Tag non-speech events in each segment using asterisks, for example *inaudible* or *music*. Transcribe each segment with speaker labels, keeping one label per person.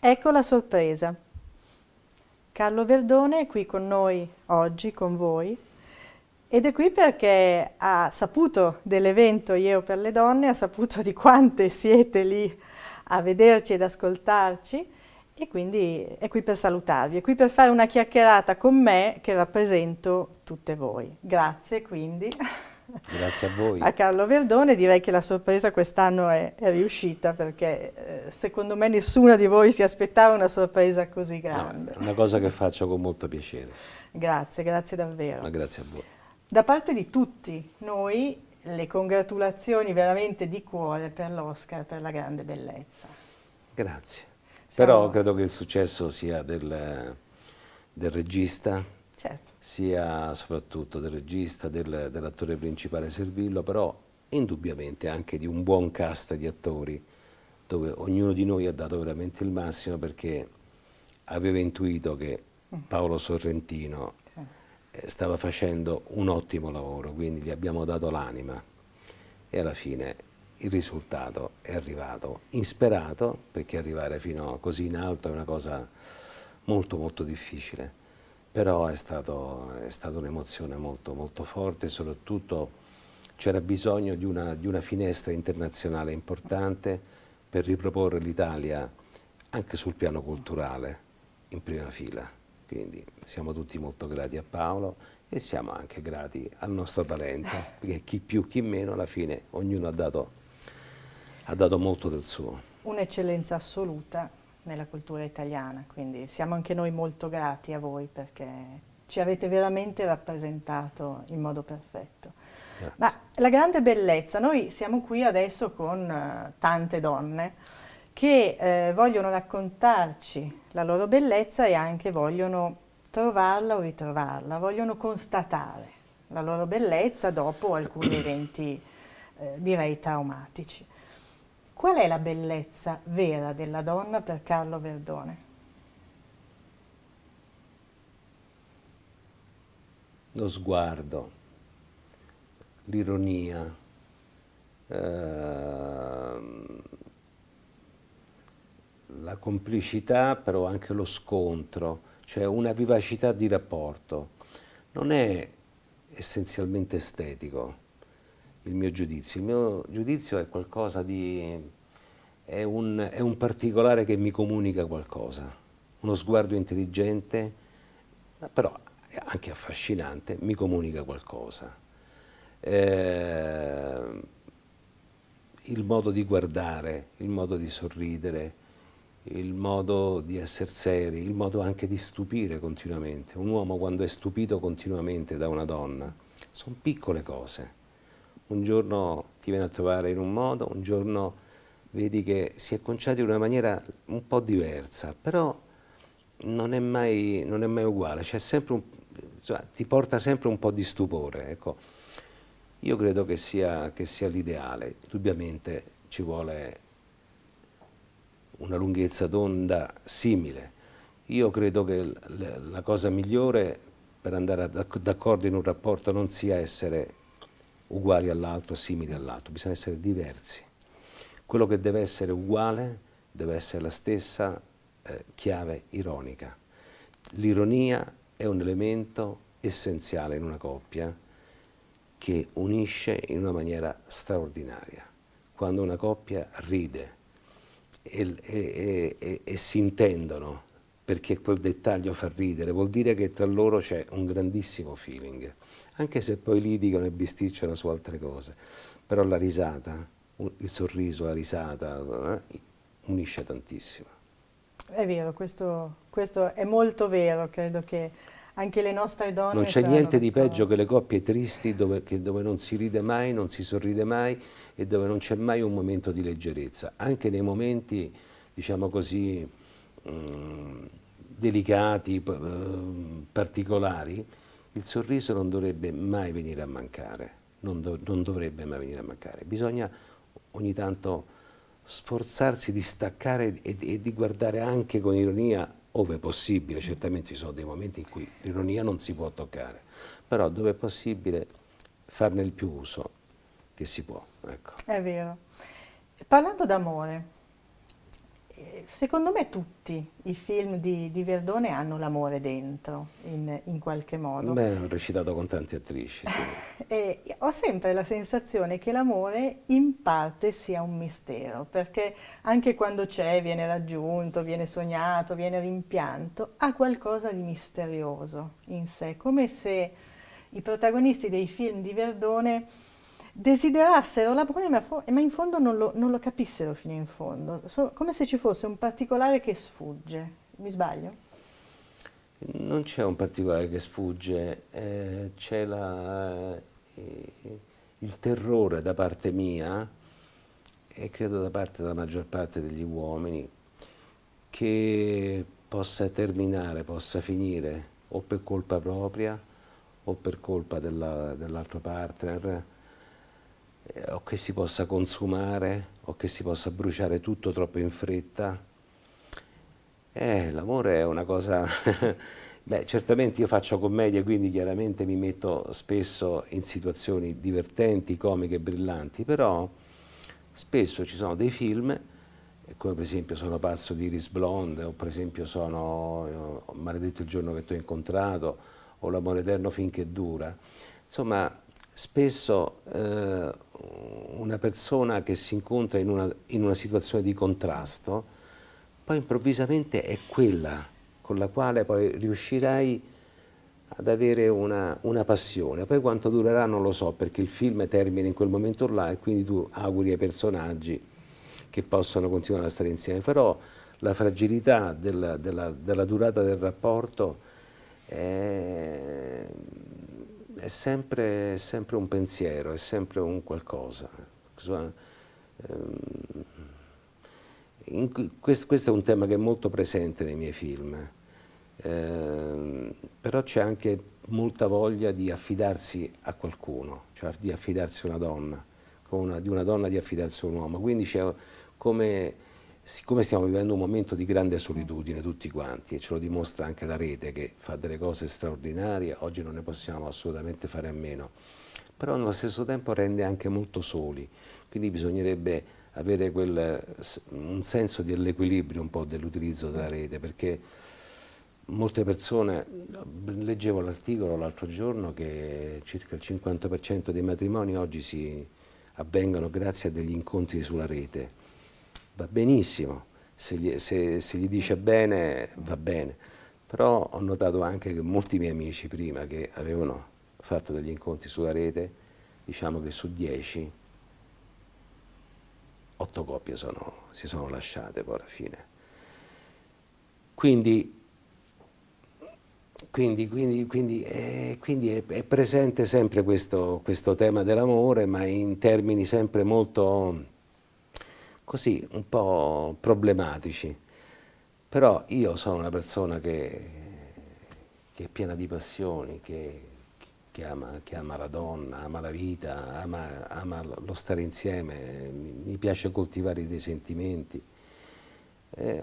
Speaker 1: Ecco la sorpresa. Carlo Verdone è qui con noi oggi, con voi, ed è qui perché ha saputo dell'evento Io per le donne, ha saputo di quante siete lì a vederci ed ascoltarci e quindi è qui per salutarvi, è qui per fare una chiacchierata con me che rappresento tutte voi. Grazie quindi. Grazie a voi. A Carlo Verdone direi che la sorpresa quest'anno è, è, riuscita perché eh, secondo me nessuna di voi si aspettava una sorpresa così grande.
Speaker 2: No, una cosa che faccio con molto piacere.
Speaker 1: Grazie, grazie davvero. Ma grazie a voi. Da parte di tutti noi le congratulazioni veramente di cuore per l'Oscar, per la grande bellezza.
Speaker 2: Grazie. Siamo... Però credo che il successo sia del, del regista, certo. sia soprattutto del regista, del, dell'attore principale Servillo, però indubbiamente anche di un buon cast di attori, dove ognuno di noi ha dato veramente il massimo perché aveva intuito che mm. Paolo Sorrentino certo. eh, stava facendo un ottimo lavoro, quindi gli abbiamo dato l'anima e alla fine il risultato è arrivato insperato, perché arrivare fino così in alto è una cosa molto molto difficile però è, stato, è stata un'emozione molto, molto forte, soprattutto c'era bisogno di una, di una, finestra internazionale importante per riproporre l'Italia anche sul piano culturale in prima fila. Quindi siamo tutti molto grati a Paolo e siamo anche grati al nostro talento, perché chi più, chi meno, alla fine ognuno ha dato, ha dato molto del suo.
Speaker 1: Un'eccellenza assoluta nella cultura italiana, quindi siamo anche noi molto grati a voi perché ci avete veramente rappresentato in modo perfetto. Grazie. Ma la grande bellezza, noi siamo qui adesso con eh, tante donne che eh, vogliono raccontarci la loro bellezza e anche vogliono trovarla o ritrovarla, vogliono constatare la loro bellezza dopo alcuni eventi eh, direi traumatici. Qual è la bellezza vera della donna per Carlo Verdone?
Speaker 2: Lo sguardo, l'ironia, ehm, la complicità, però anche lo scontro, cioè una vivacità di rapporto. Non è essenzialmente estetico, il mio giudizio. Il mio giudizio è qualcosa di... è un, è un particolare che mi comunica qualcosa, uno sguardo intelligente, però anche affascinante, mi comunica qualcosa. Eh, il modo di guardare, il modo di sorridere, il modo di essere seri, il modo anche di stupire continuamente. Un uomo quando è stupito continuamente da una donna, sono piccole cose un giorno ti viene a trovare in un modo, un giorno vedi che si è conciato in una maniera un po' diversa, però non è mai, non è mai uguale, un, insomma, ti porta sempre un po' di stupore. Ecco. Io credo che sia, che sia l'ideale, indubbiamente ci vuole una lunghezza d'onda simile. Io credo che la cosa migliore per andare d'accordo in un rapporto non sia essere uguali all'altro, simili all'altro, bisogna essere diversi. Quello che deve essere uguale deve essere la stessa eh, chiave ironica. L'ironia è un elemento essenziale in una coppia che unisce in una maniera straordinaria. Quando una coppia ride e, e, e, e si intendono perché quel dettaglio fa ridere, vuol dire che tra loro c'è un grandissimo feeling anche se poi litigano e bisticciano su altre cose. Però la risata, il sorriso, la risata, eh, unisce tantissimo.
Speaker 1: È vero, questo, questo, è molto vero, credo che anche le nostre donne... Non c'è niente di
Speaker 2: peggio che le coppie tristi dove, dove, non si ride mai, non si sorride mai e dove non c'è mai un momento di leggerezza, anche nei momenti, diciamo così, mh, mm, delicati, mh, eh, particolari, il sorriso non dovrebbe mai venire a mancare, non, do, non dovrebbe mai venire a mancare. Bisogna ogni tanto sforzarsi di staccare e, e di guardare anche con ironia ove possibile, certamente ci sono dei momenti in cui l'ironia non si può toccare, però dove è possibile farne il più uso che si può. Ecco.
Speaker 1: È vero. Parlando d'amore, secondo me tutti i film di, di Verdone hanno l'amore dentro, in, in, qualche modo. Beh,
Speaker 2: ho recitato con tante attrici, sì.
Speaker 1: *laughs* ho sempre la sensazione che l'amore in parte sia un mistero, perché anche quando c'è, viene raggiunto, viene sognato, viene rimpianto, ha qualcosa di misterioso in sé, come se i protagonisti dei film di Verdone desiderassero la prima, ma in fondo non lo, non lo capissero fino in fondo, so, come se ci fosse un particolare che sfugge, mi sbaglio?
Speaker 2: Non c'è un particolare che sfugge, eh, c'è eh, il terrore da parte mia e credo da parte della maggior parte degli uomini che possa terminare, possa finire o per colpa propria o per colpa dell'altro dell partner eh, o che si possa consumare o che si possa bruciare tutto troppo in fretta. Eh, l'amore è una cosa... *laughs* Beh, certamente io faccio commedia, quindi chiaramente mi metto spesso in situazioni divertenti, comiche, brillanti, però spesso ci sono dei film, eh, come per esempio Sono pazzo di Iris Blonde, o per esempio sono eh, Maledetto il giorno che ti ho incontrato, o L'amore eterno finché dura, insomma spesso eh, una persona che si incontra in una, in una, situazione di contrasto, poi improvvisamente è quella con la quale poi riuscirai ad avere una, una, passione. Poi quanto durerà non lo so, perché il film termina in quel momento là e quindi tu auguri ai personaggi che possano continuare a stare insieme. Però la fragilità della, della, della durata del rapporto è è sempre, sempre un pensiero, è sempre un qualcosa. Ehm, questo, questo, è un tema che è molto presente nei miei film, eh, però c'è anche molta voglia di affidarsi a qualcuno, cioè di affidarsi a una donna, una, di una donna di affidarsi a un uomo, quindi c'è come siccome stiamo vivendo un momento di grande solitudine tutti quanti e ce lo dimostra anche la rete che fa delle cose straordinarie, oggi non ne possiamo assolutamente fare a meno, però nello stesso tempo rende anche molto soli, quindi bisognerebbe avere quel, un senso dell'equilibrio un po' dell'utilizzo della rete perché molte persone, leggevo l'articolo l'altro giorno che circa il 50% dei matrimoni oggi si avvengono grazie a degli incontri sulla rete va benissimo, se gli, se, se gli dice bene va bene, però ho notato anche che molti miei amici prima che avevano fatto degli incontri sulla rete, diciamo che su dieci, otto coppie sono, si sono lasciate poi alla fine. Quindi quindi, quindi, quindi, eh, quindi è, è, presente sempre questo, questo tema dell'amore, ma in termini sempre molto così un po' problematici, però io sono una persona che, che è piena di passioni, che, che, ama, che, ama, la donna, ama la vita, ama, ama lo stare insieme, mi piace coltivare dei sentimenti. Eh,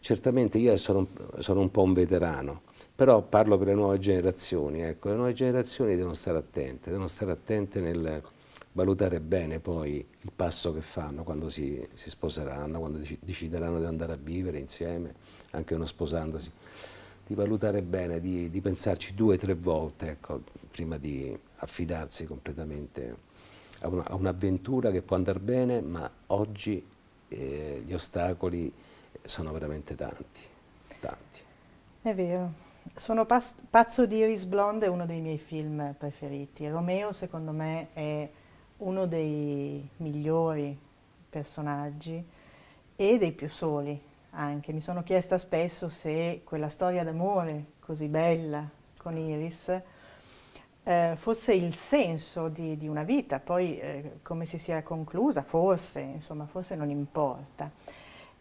Speaker 2: certamente io sono, sono, un po' un veterano, però parlo per le nuove generazioni, ecco, le nuove generazioni devono stare attente, devono stare attente nel valutare bene poi il passo che fanno quando si, si sposeranno, quando dec decideranno di andare a vivere insieme, anche non sposandosi, di valutare bene, di, di pensarci due o tre volte ecco, prima di affidarsi completamente a, un'avventura un che può andare bene, ma oggi eh, gli ostacoli sono veramente tanti, tanti.
Speaker 1: È vero. Sono pazzo di Iris Blonde, è uno dei miei film preferiti. Romeo, secondo me, è uno dei migliori personaggi e dei più soli anche. Mi sono chiesta spesso se quella storia d'amore così bella con Iris eh, fosse il senso di, di una vita, poi eh, come si sia conclusa, forse, insomma, forse non importa.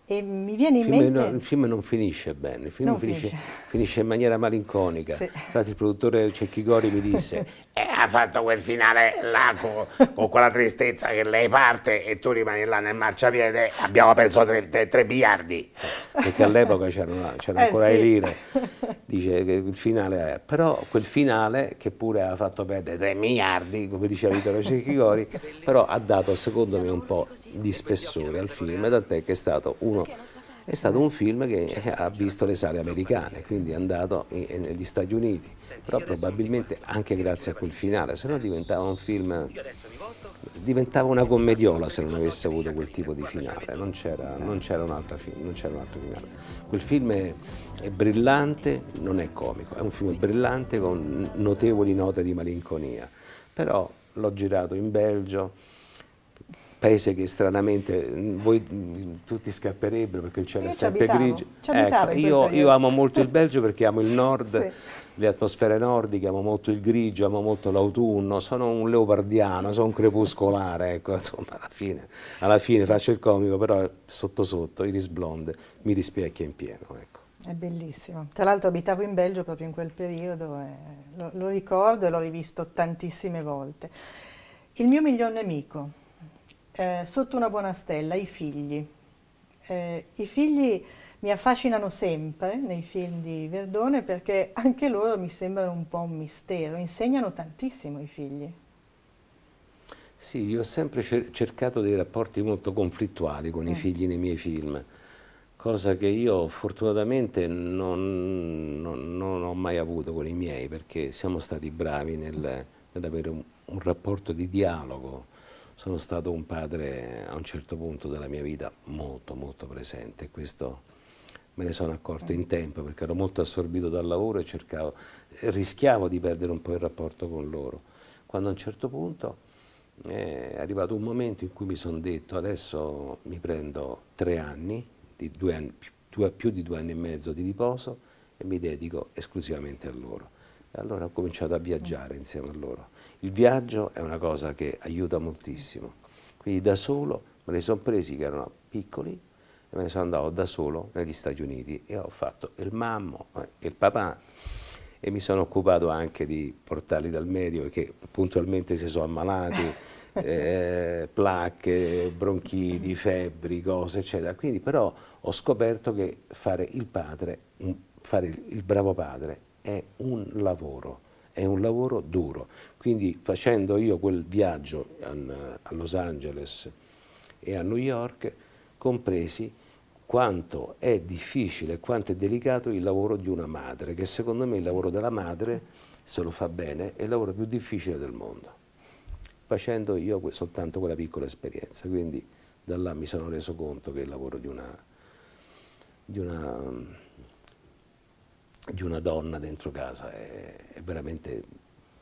Speaker 1: E mi viene in il, film mente... no,
Speaker 2: il film non finisce bene, il film finisce, finisce. finisce, in maniera malinconica. Sì. Infatti il produttore Cecchi Gori mi disse *laughs* E ha fatto quel finale là con, con, quella tristezza che lei parte e tu rimani là nel marciapiede. Abbiamo perso tre, tre, tre biliardi. Perché all'epoca c'erano, eh ancora sì. i lire. Dice che il finale è. Però quel finale, che pure ha fatto perdere 3 miliardi, come diceva Vittorio Cecchigori, però ha dato secondo me un po' di spessore al film, tant'è che è stato uno è stato un film che ha visto le sale americane, quindi è andato eh, negli Stati Uniti, però probabilmente anche grazie a quel finale, se no diventava un film, diventava una commediola se non avesse avuto quel tipo di finale, non c'era, un, un altro finale. Quel film è, è brillante, non è comico, è un film brillante con notevoli note di malinconia, però l'ho girato in Belgio, paese che stranamente mm, voi mm, tutti scapperebbero perché il cielo è sempre grigio. Ecco, io, io, amo molto il Belgio perché amo il nord, sì. le atmosfere nordiche, amo molto il grigio, amo molto l'autunno, sono un leopardiano, sono un crepuscolare, ecco, *laughs* insomma, alla fine, alla fine faccio il comico, però sotto sotto, Iris Blonde mi rispecchia in pieno, ecco.
Speaker 1: È bellissimo. Tra l'altro abitavo in Belgio proprio in quel periodo, e eh, lo, lo ricordo e l'ho rivisto tantissime volte. Il mio miglior nemico, eh, sotto una buona stella, i figli. Eh, I figli mi affascinano sempre nei film di Verdone perché anche loro mi sembrano un po' un mistero, insegnano tantissimo i figli.
Speaker 2: Sì, io ho sempre cer cercato dei rapporti molto conflittuali con eh. i figli nei miei film, cosa che io fortunatamente non, non, non, ho mai avuto con i miei, perché siamo stati bravi nel, nell'avere un, un, rapporto di dialogo sono stato un padre a un certo punto della mia vita molto molto presente questo me ne sono accorto in tempo perché ero molto assorbito dal lavoro e cercavo, rischiavo di perdere un po' il rapporto con loro. Quando a un certo punto eh, è arrivato un momento in cui mi sono detto adesso mi prendo tre anni, di due anni più, più di due anni e mezzo di riposo e mi dedico esclusivamente a loro. E allora ho cominciato a viaggiare insieme a loro. Il viaggio è una cosa che aiuta moltissimo. Quindi da solo me ne sono presi che erano piccoli e me ne sono andato da solo negli Stati Uniti e ho fatto il mammo e il papà e mi sono occupato anche di portarli dal medico perché puntualmente si sono ammalati, *laughs* eh, placche, bronchiti, febbri, cose eccetera. Quindi però ho scoperto che fare il padre, fare il bravo padre è un lavoro, è un lavoro duro. Quindi facendo io quel viaggio a Los Angeles e a New York, compresi quanto è difficile, quanto è delicato il lavoro di una madre, che secondo me il lavoro della madre, se lo fa bene, è il lavoro più difficile del mondo. Facendo io soltanto quella piccola esperienza, quindi da là mi sono reso conto che il lavoro di una, di una di una donna dentro casa è, è veramente,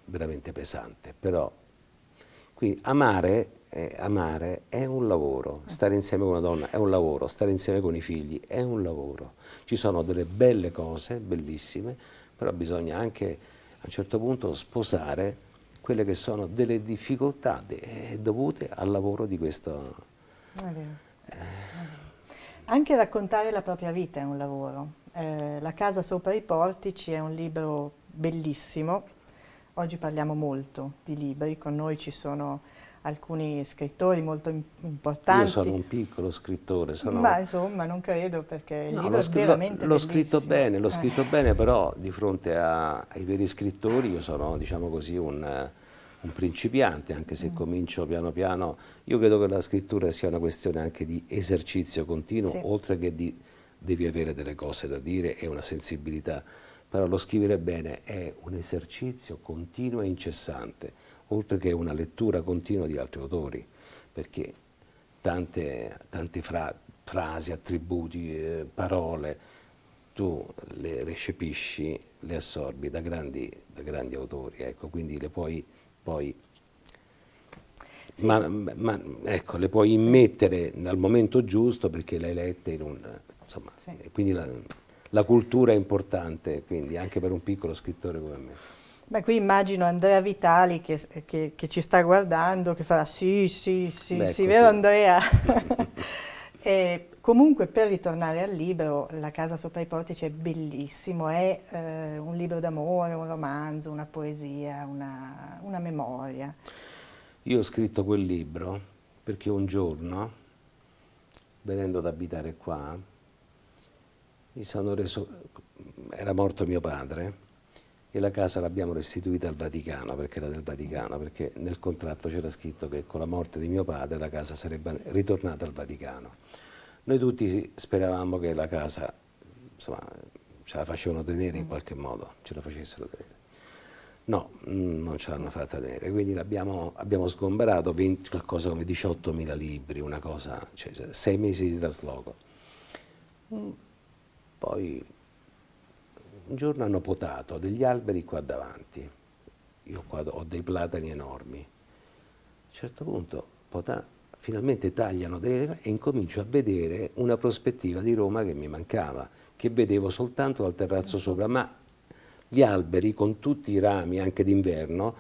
Speaker 2: veramente, pesante, però quindi amare, eh, amare, è un lavoro, stare insieme con una donna è un lavoro, stare insieme con i figli è un lavoro, ci sono delle belle cose, bellissime, però bisogna anche a un certo punto sposare quelle che sono delle difficoltà eh, dovute al lavoro di questo...
Speaker 1: Vabbè. Eh. Anche raccontare la propria vita è un lavoro eh, La casa sopra i portici è un libro bellissimo. Oggi parliamo molto di libri, con noi ci sono alcuni scrittori molto importanti. Io sono
Speaker 2: un piccolo scrittore, sono... Ma
Speaker 1: insomma, non credo perché il no, libro è veramente L'ho
Speaker 2: scritto bene, l'ho eh. scritto bene, però di fronte a, ai veri scrittori io sono, diciamo così, un, un principiante, anche se mm. comincio piano piano. Io credo che la scrittura sia una questione anche di esercizio continuo, sì. oltre che di devi avere delle cose da dire e una sensibilità, però lo scrivere bene è un esercizio continuo e incessante, oltre che una lettura continua di altri autori, perché tante, tante fra, frasi, attributi, eh, parole, tu le recepisci, le assorbi da grandi, da grandi autori, ecco, quindi le puoi poi sì. ma, ma ecco, le puoi immettere al momento giusto perché le hai lette in un, insomma, sì. quindi la, la, cultura è importante quindi, anche per un piccolo scrittore come me.
Speaker 1: Beh, qui immagino Andrea Vitali che, che, che ci sta guardando, che farà sì, sì, sì, Beh, sì, ecco, vero Andrea? *laughs* e, comunque per ritornare al libro, La casa sopra i portici è bellissimo, è eh, un libro d'amore, un romanzo, una poesia, una, una memoria.
Speaker 2: Io ho scritto quel libro perché un giorno, venendo ad abitare qua, reso, era morto mio padre e la casa l'abbiamo restituita al Vaticano perché era del Vaticano, perché nel contratto c'era scritto che con la morte di mio padre la casa sarebbe ritornata al Vaticano. Noi tutti speravamo che la casa insomma, ce la facevano tenere in mm. qualche modo, ce la facessero tenere. No, mm, non ce l'hanno fatta tenere, quindi abbiamo, abbiamo sgomberato 20, qualcosa come 18.000 libri, una cosa, cioè sei mesi di trasloco. Mm. Poi un giorno hanno potato degli alberi qua davanti, io qua ho dei platani enormi. A un certo punto pota, finalmente tagliano delle, e incomincio a vedere una prospettiva di Roma che mi mancava, che vedevo soltanto dal terrazzo sopra, ma gli alberi con tutti i rami anche d'inverno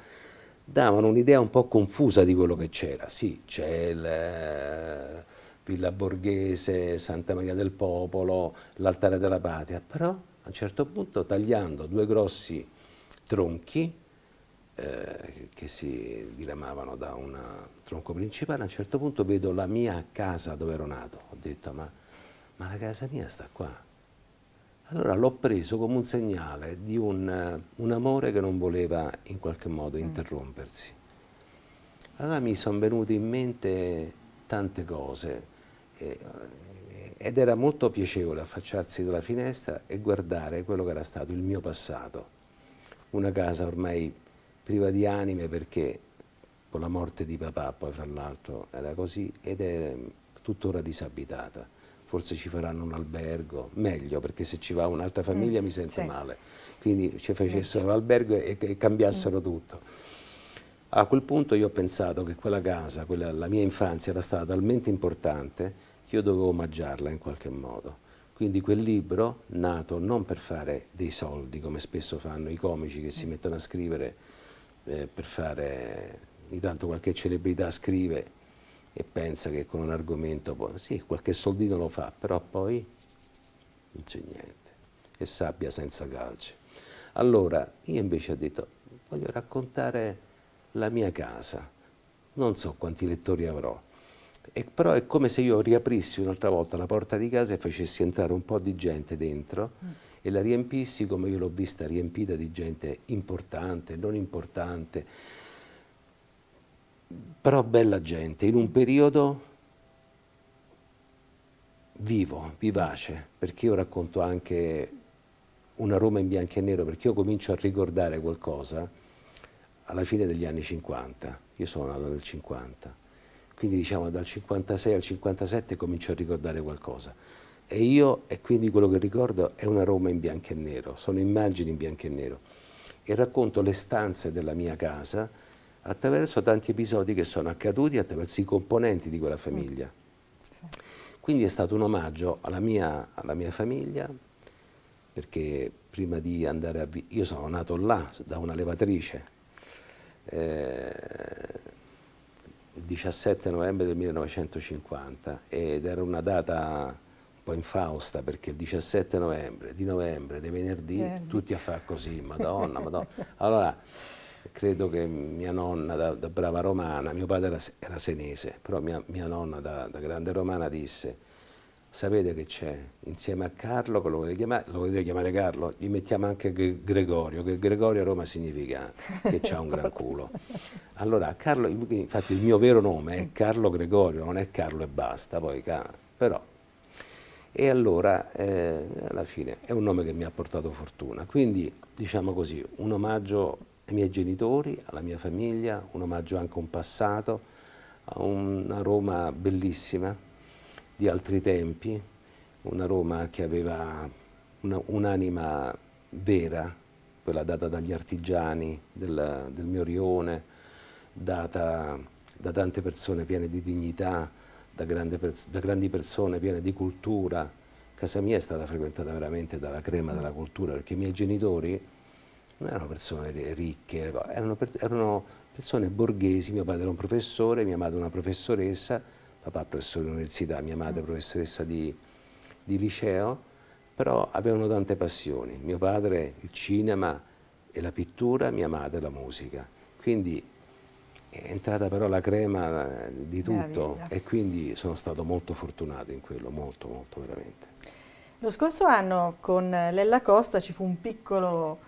Speaker 2: davano un'idea un po' confusa di quello che c'era. Sì, c'è il eh, Villa Borghese, Santa Maria del Popolo, l'altare della patria, però a un certo punto tagliando due grossi tronchi eh, che si diramavano da un tronco principale, a un certo punto vedo la mia casa dove ero nato, ho detto ma, ma la casa mia sta qua. Allora l'ho preso come un segnale di un, un, amore che non voleva in qualche modo mm. interrompersi. Allora mi sono venute in mente tante cose, eh, ed era molto piacevole affacciarsi dalla finestra e guardare quello che era stato il mio passato. Una casa ormai priva di anime perché con la morte di papà poi fra l'altro era così ed è tuttora disabitata. Forse ci faranno un albergo, meglio perché se ci va un'altra famiglia mm, mi sento sì. male. Quindi ci facessero l'albergo e, e cambiassero mm. tutto. A quel punto io ho pensato che quella casa, quella, la mia infanzia era stata talmente importante che io dovevo omaggiarla in qualche modo. Quindi quel libro, nato non per fare dei soldi, come spesso fanno i comici che si eh. mettono a scrivere eh, per fare, ogni tanto qualche celebrità scrive e pensa che con un argomento, può, sì, qualche soldino lo fa, però poi non c'è niente. E sabbia senza calce. Allora, io invece ho detto, voglio raccontare la mia casa. Non so quanti lettori avrò, e però è come se io riaprissi un'altra volta la porta di casa e facessi entrare un po' di gente dentro mm. e la riempissi come io l'ho vista riempita di gente importante, non importante, però bella gente, in un periodo vivo, vivace, perché io racconto anche una Roma in bianco e nero, perché io comincio a ricordare qualcosa alla fine degli anni 50, io sono nato nel 50, quindi diciamo dal 56 al 57 comincio a ricordare qualcosa. E io, e quindi quello che ricordo, è una Roma in bianco e nero, sono immagini in bianco e nero. E racconto le stanze della mia casa attraverso tanti episodi che sono accaduti, attraverso i componenti di quella famiglia. Quindi è stato un omaggio alla mia, alla mia famiglia, perché prima di andare a... Io sono nato là, da una levatrice, eh, il 17 novembre del 1950 ed era una data un po' infausta perché il 17 novembre, di novembre, di venerdì, venerdì. tutti a far così, madonna, *laughs* madonna. Allora, credo che mia nonna da, da brava romana, mio padre era, era senese, però mia, mia nonna da, da grande romana disse sapete che c'è, insieme a Carlo, che lo volete chiamare, lo volete chiamare Carlo, gli mettiamo anche Gregorio, che Gregorio a Roma significa che c'ha un gran culo. Allora, Carlo, infatti il mio vero nome è Carlo Gregorio, non è Carlo e basta, poi, però. E allora, eh, alla fine, è un nome che mi ha portato fortuna. Quindi, diciamo così, un omaggio ai miei genitori, alla mia famiglia, un omaggio anche a un passato, a una Roma bellissima, di altri tempi, una Roma che aveva un'anima un vera, quella data dagli artigiani del, del mio rione, data da tante persone piene di dignità, da, grandi, da grandi persone piene di cultura. Casa mia è stata frequentata veramente dalla crema della cultura, perché i miei genitori non erano persone ricche, ecco, erano, erano persone borghesi, mio padre era un professore, mia madre una professoressa, papà professore dell'università, mia madre mm. professoressa di, di liceo, però avevano tante passioni. Mio padre il cinema e la pittura, mia madre la musica. Quindi è entrata però la crema eh, di tutto Meraviglia. e quindi sono stato molto fortunato in quello, molto, molto veramente.
Speaker 1: Lo scorso anno con Lella Costa ci fu un piccolo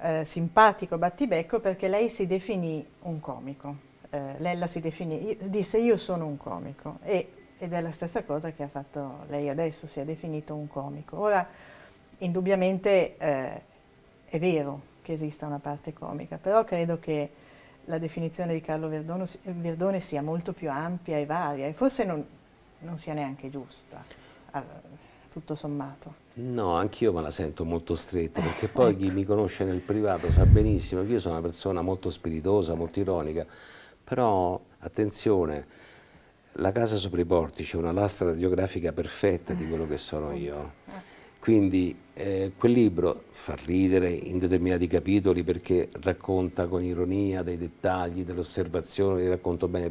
Speaker 1: eh, simpatico battibecco perché lei si definì un comico eh, Lella si definì, disse io sono un comico e, ed è la stessa cosa che ha fatto lei adesso, si è definito un comico. Ora, indubbiamente eh, è vero che esista una parte comica, però credo che la definizione di Carlo Verdone, Verdone sia molto più ampia e varia e forse non, non sia neanche giusta, tutto sommato.
Speaker 2: No, anch'io me la sento molto stretta, *laughs* perché poi ecco. chi mi conosce nel privato sa benissimo che io sono una persona molto spiritosa, molto ironica, però, attenzione, la casa sopra i portici è una lastra radiografica perfetta di quello che sono io. Eh. Quindi eh, quel libro fa ridere in determinati capitoli perché racconta con ironia dei dettagli, dell'osservazione, li racconto bene,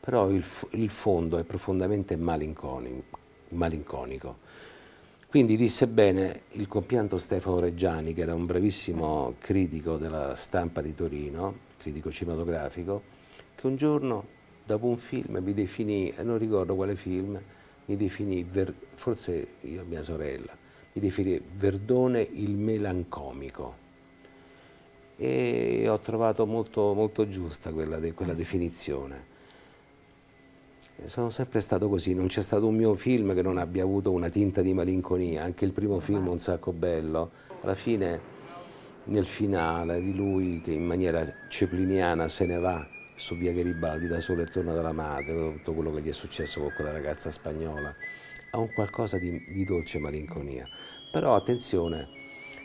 Speaker 2: però il, il fondo è profondamente malinconico, malinconico. Quindi disse bene il compianto Stefano Reggiani, che era un bravissimo critico della stampa di Torino, critico cinematografico, che un giorno dopo un film mi definì, eh, non ricordo quale film, mi definì, forse io mia sorella, mi definì Verdone il melancomico. E ho trovato molto, molto giusta quella, de, quella definizione. sono sempre stato così, non c'è stato un mio film che non abbia avuto una tinta di malinconia, anche il primo film Un sacco bello, alla fine nel finale di lui che in maniera cepliniana se ne va su via Garibaldi da solo e torna dalla madre, tutto quello che gli è successo con quella ragazza spagnola, ha un qualcosa di, di dolce malinconia. Però attenzione,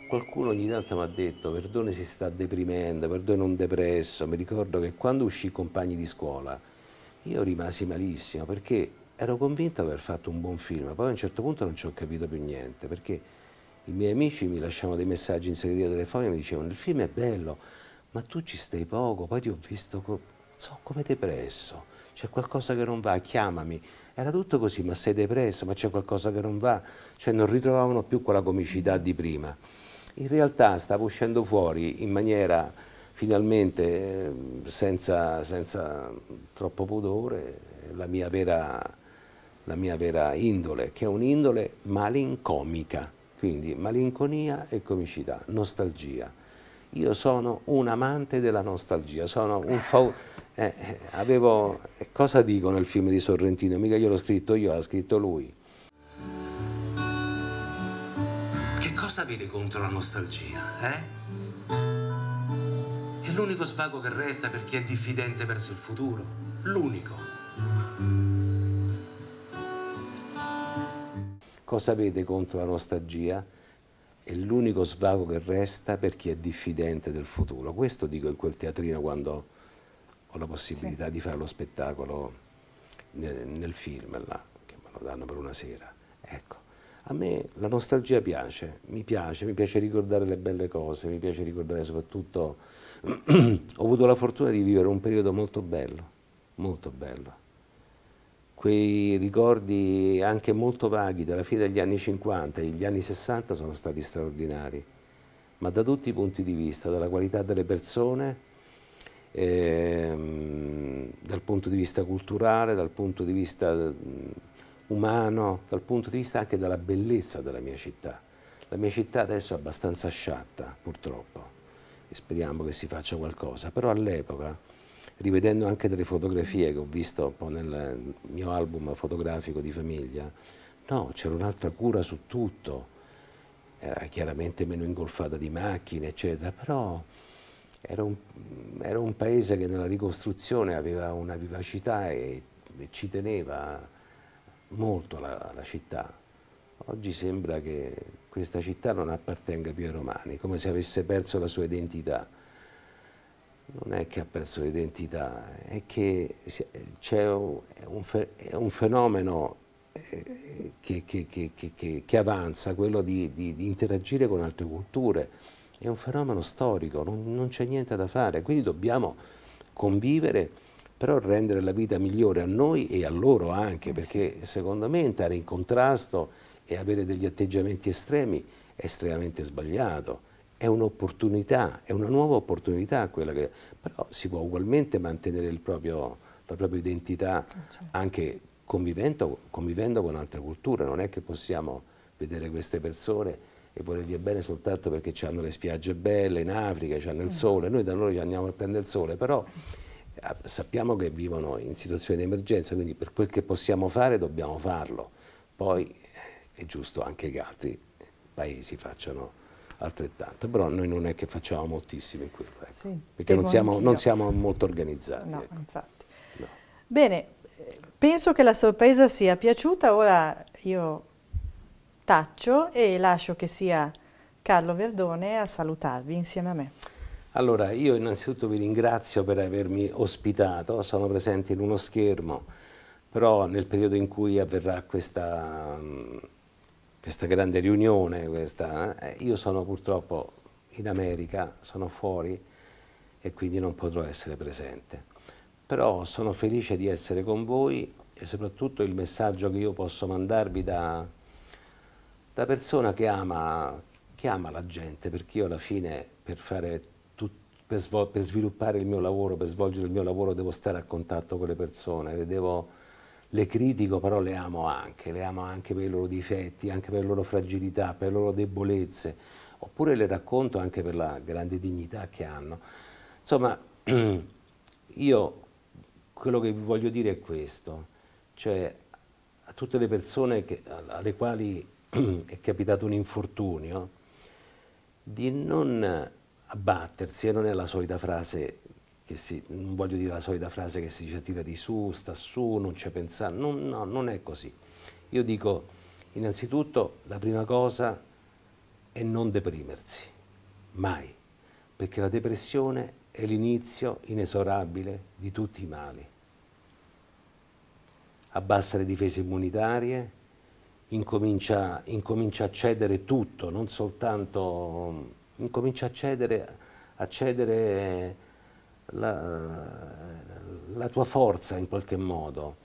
Speaker 2: qualcuno ogni tanto mi ha detto Verdone si sta deprimendo, Verdone è un depresso, mi ricordo che quando uscì compagni di scuola io rimasi malissimo perché ero convinto di aver fatto un buon film, poi a un certo punto non ci ho capito più niente perché i miei amici mi lasciavano dei messaggi in segreteria telefonica e mi dicevano il film è bello, ma tu ci stai poco, poi ti ho visto sono come depresso, c'è qualcosa che non va, chiamami. Era tutto così, ma sei depresso, ma c'è qualcosa che non va. Cioè non ritrovavano più quella comicità di prima. In realtà stavo uscendo fuori in maniera finalmente eh, senza, senza troppo pudore la mia, vera, la mia vera indole, che è un'indole malincomica, quindi malinconia e comicità, nostalgia. Io sono un amante della nostalgia, sono un fautore. Eh, eh, avevo, eh, cosa dico nel film di Sorrentino? Mica io l'ho scritto io, l'ha scritto lui. Che cosa avete contro la nostalgia, eh? È l'unico svago che resta per chi è diffidente verso il futuro. L'unico. Cosa avete contro la nostalgia? è l'unico svago che resta per chi è diffidente del futuro. Questo dico in quel teatrino quando ho la possibilità sì. di fare lo spettacolo nel, nel film, là, che me lo danno per una sera. Ecco, a me la nostalgia piace, mi piace, mi piace ricordare le belle cose, mi piace ricordare soprattutto... *clears throat* ho avuto la fortuna di vivere un periodo molto bello, molto bello quei ricordi anche molto vaghi della fine degli anni 50 e degli anni 60 sono stati straordinari, ma da tutti i punti di vista, dalla qualità delle persone, ehm, dal punto di vista culturale, dal punto di vista mm, umano, dal punto di vista anche della bellezza della mia città. La mia città adesso è abbastanza sciatta, purtroppo, e speriamo che si faccia qualcosa, però all'epoca rivedendo anche delle fotografie che ho visto un po' nel mio album fotografico di famiglia, no, c'era un'altra cura su tutto, era chiaramente meno ingolfata di macchine, eccetera, però era un, era un paese che nella ricostruzione aveva una vivacità e, e ci teneva molto la, la città. Oggi sembra che questa città non appartenga più ai romani, come se avesse perso la sua identità non è che ha perso l'identità, è che c'è un, fenomeno eh, che, che, che, che avanza, quello di, di, di, interagire con altre culture, è un fenomeno storico, non, non c'è niente da fare, quindi dobbiamo convivere però rendere la vita migliore a noi e a loro anche, perché secondo me entrare in contrasto e avere degli atteggiamenti estremi è estremamente sbagliato è un'opportunità, è una nuova opportunità quella che... però si può ugualmente mantenere proprio, la propria identità certo. anche convivendo, convivendo con altre culture, non è che possiamo vedere queste persone e voler dire bene soltanto perché hanno le spiagge belle in Africa, hanno il mm. sole, noi da loro ci andiamo a prendere il sole, però eh, sappiamo che vivono in situazioni di emergenza, quindi per quel che possiamo fare dobbiamo farlo, poi eh, è giusto anche che altri paesi facciano altrettanto, però noi non è che facciamo moltissimo in quello, ecco, sì, perché non siamo, non siamo, molto organizzati.
Speaker 1: No, ecco. infatti. No. Bene, penso che la sorpresa sia piaciuta, ora io taccio e lascio che sia Carlo Verdone a salutarvi insieme a me.
Speaker 2: Allora, io innanzitutto vi ringrazio per avermi ospitato, sono presente in uno schermo, però nel periodo in cui avverrà questa questa grande riunione, questa, eh, io sono purtroppo in America, sono fuori e quindi non potrò essere presente. Però sono felice di essere con voi e soprattutto il messaggio che io posso mandarvi da, da persona che ama, che ama, la gente, perché io alla fine per, fare tut, per, per sviluppare il mio lavoro, per svolgere il mio lavoro devo stare a contatto con le persone, le devo le critico però le amo anche, le amo anche per i loro difetti, anche per le loro fragilità, per le loro debolezze, oppure le racconto anche per la grande dignità che hanno. Insomma, *clears throat* io quello che vi voglio dire è questo, cioè a tutte le persone che, alle quali *clears throat* è capitato un infortunio, di non abbattersi, e non è la solita frase che si, non voglio dire la solita frase che si dice tira di su, sta su, non c'è pensare, non, no, non è così. Io dico, innanzitutto, la prima cosa è non deprimersi, mai, perché la depressione è l'inizio inesorabile di tutti i mali. Abbassa le difese immunitarie, incomincia, incomincia a cedere tutto, non soltanto, incomincia a cedere, a cedere la, la tua forza in qualche modo,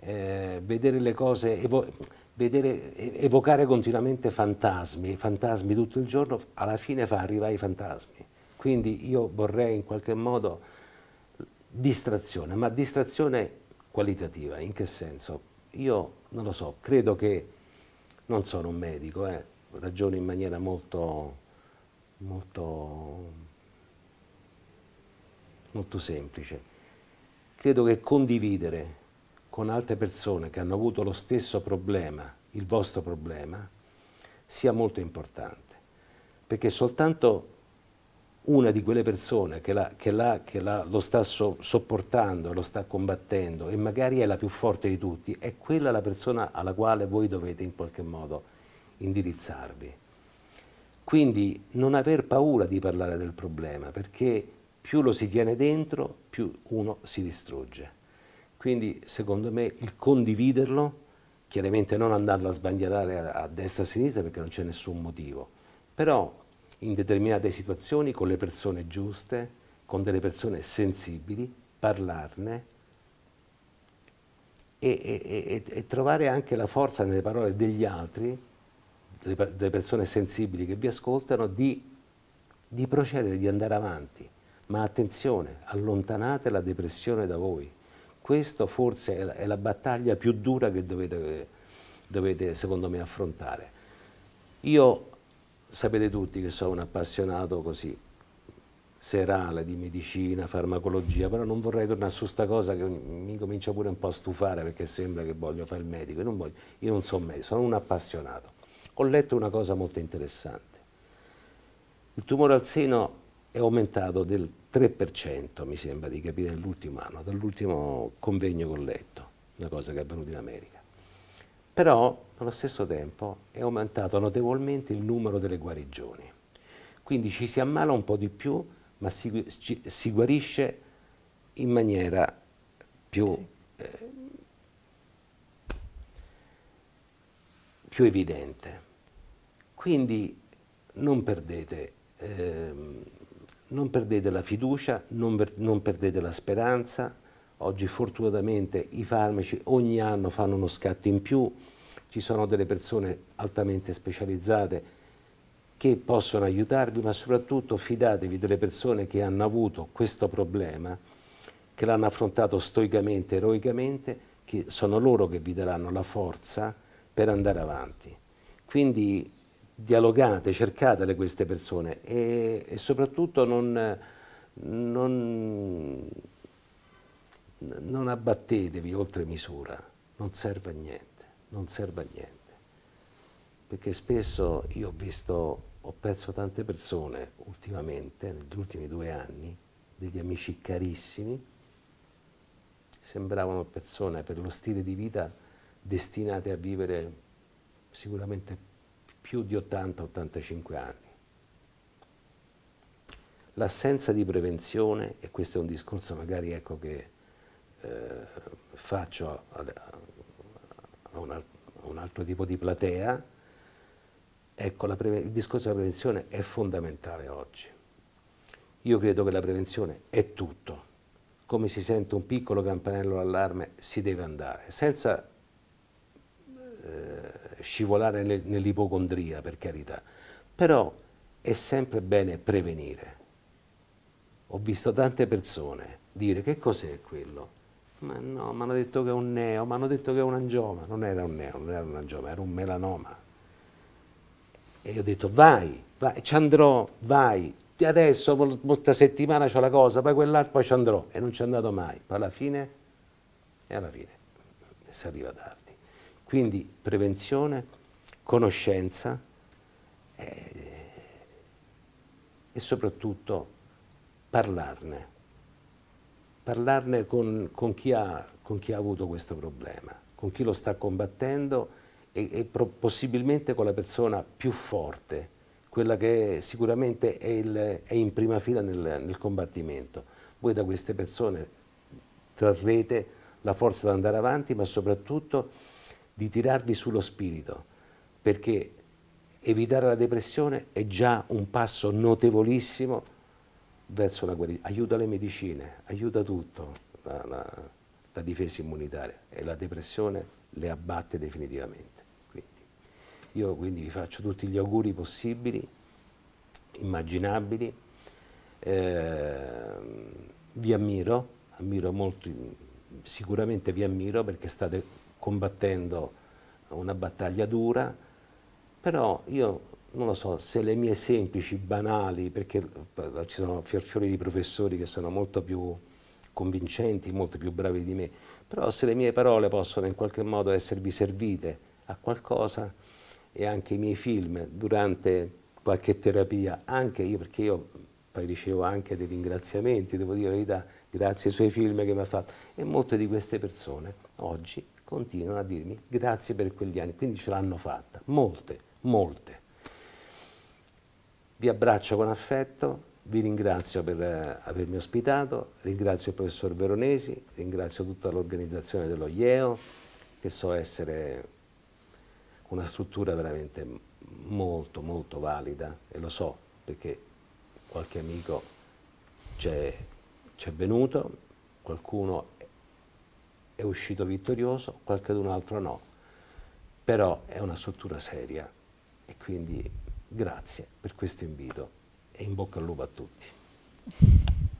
Speaker 2: eh, vedere le cose, evo vedere, evocare continuamente fantasmi, fantasmi tutto il giorno, alla fine fa arrivare i fantasmi. Quindi io vorrei in qualche modo distrazione, ma distrazione qualitativa, in che senso? Io non lo so, credo che, non sono un medico, eh, ragiono in maniera molto, molto molto semplice. Credo che condividere con altre persone che hanno avuto lo stesso problema, il vostro problema, sia molto importante, perché soltanto una di quelle persone che, la, che, la, che la, lo sta so, sopportando, lo sta combattendo e magari è la più forte di tutti, è quella la persona alla quale voi dovete in qualche modo indirizzarvi. Quindi non aver paura di parlare del problema, perché più lo si tiene dentro, più uno si distrugge. Quindi secondo me il condividerlo, chiaramente non andarlo a sbandierare a, destra e a sinistra perché non c'è nessun motivo, però in determinate situazioni con le persone giuste, con delle persone sensibili, parlarne e, e, e, e trovare anche la forza nelle parole degli altri, delle, delle persone sensibili che vi ascoltano, di, di procedere, di andare avanti ma attenzione, allontanate la depressione da voi. Questa forse è la, è la battaglia più dura che dovete, dovete, secondo me, affrontare. Io sapete tutti che sono un appassionato così serale di medicina, farmacologia, però non vorrei tornare su sta cosa che mi comincia pure un po' a stufare perché sembra che voglio fare il medico, non voglio, io non sono medico, sono un appassionato. Ho letto una cosa molto interessante. Il tumore al seno è aumentato del 3% mi sembra di capire dall'ultimo anno, dall'ultimo convegno che ho letto, una cosa che è avvenuta in America. Però allo stesso tempo è aumentato notevolmente il numero delle guarigioni. Quindi ci si ammala un po' di più, ma si, ci, si guarisce in maniera più, sì. eh, più evidente. Quindi non perdete... Ehm, non perdete la fiducia, non, non perdete la speranza, oggi fortunatamente i farmaci ogni anno fanno uno scatto in più, ci sono delle persone altamente specializzate che possono aiutarvi, ma soprattutto fidatevi delle persone che hanno avuto questo problema, che l'hanno affrontato stoicamente, eroicamente, che sono loro che vi daranno la forza per andare avanti. Quindi dialogate, cercatele queste persone e, e soprattutto non, non, non, abbattetevi oltre misura, non serve a niente, non serve a niente. Perché spesso io ho visto, ho perso tante persone ultimamente, negli ultimi due anni, degli amici carissimi, sembravano persone per lo stile di vita destinate a vivere sicuramente più di 80-85 anni. L'assenza di prevenzione, e questo è un discorso magari ecco che eh, faccio a, a, un, a, un, altro tipo di platea, ecco il discorso della prevenzione è fondamentale oggi. Io credo che la prevenzione è tutto. Come si sente un piccolo campanello d'allarme si deve andare, senza eh, scivolare nell'ipocondria, per carità, però è sempre bene prevenire. Ho visto tante persone dire che cos'è quello? Ma no, mi hanno detto che è un neo, mi hanno detto che è un angioma. Non era un neo, non era un angioma, era un melanoma. E io ho detto vai, vai ci andrò, vai. Adesso, questa settimana c'ho la cosa, poi quell'altro, poi ci andrò. E non ci è andato mai. Poi alla fine, e alla fine, si arriva a darlo. Quindi prevenzione, conoscenza eh, e soprattutto parlarne. Parlarne con, con, chi ha, con, chi ha, avuto questo problema, con chi lo sta combattendo e, e pro, possibilmente con la persona più forte, quella che sicuramente è, il, è in prima fila nel, nel combattimento. Voi da queste persone trarrete la forza di andare avanti, ma soprattutto di tirarvi sullo spirito, perché evitare la depressione è già un passo notevolissimo verso la guarigione. Aiuta le medicine, aiuta tutto la, la, la difesa immunitaria e la depressione le abbatte definitivamente. Quindi, io quindi vi faccio tutti gli auguri possibili, immaginabili, eh, vi ammiro, ammiro molto, sicuramente vi ammiro perché state combattendo una battaglia dura, però io non lo so se le mie semplici, banali, perché eh, ci sono fiori di professori che sono molto più convincenti, molto più bravi di me, però se le mie parole possono in qualche modo esservi servite a qualcosa e anche i miei film durante qualche terapia, anche io, perché io poi ricevo anche dei ringraziamenti, devo dire la verità, grazie ai suoi film che mi ha fatto, e molte di queste persone oggi continuano a dirmi grazie per quegli anni, quindi ce l'hanno fatta, molte, molte. Vi abbraccio con affetto, vi ringrazio per eh, avermi ospitato, ringrazio il professor Veronesi, ringrazio tutta l'organizzazione dello IEO, che so essere una struttura veramente molto, molto valida, e lo so perché qualche amico c'è venuto, qualcuno è uscito vittorioso, qualche un altro no. Però è una struttura seria e quindi grazie per questo invito e in bocca al lupo a tutti.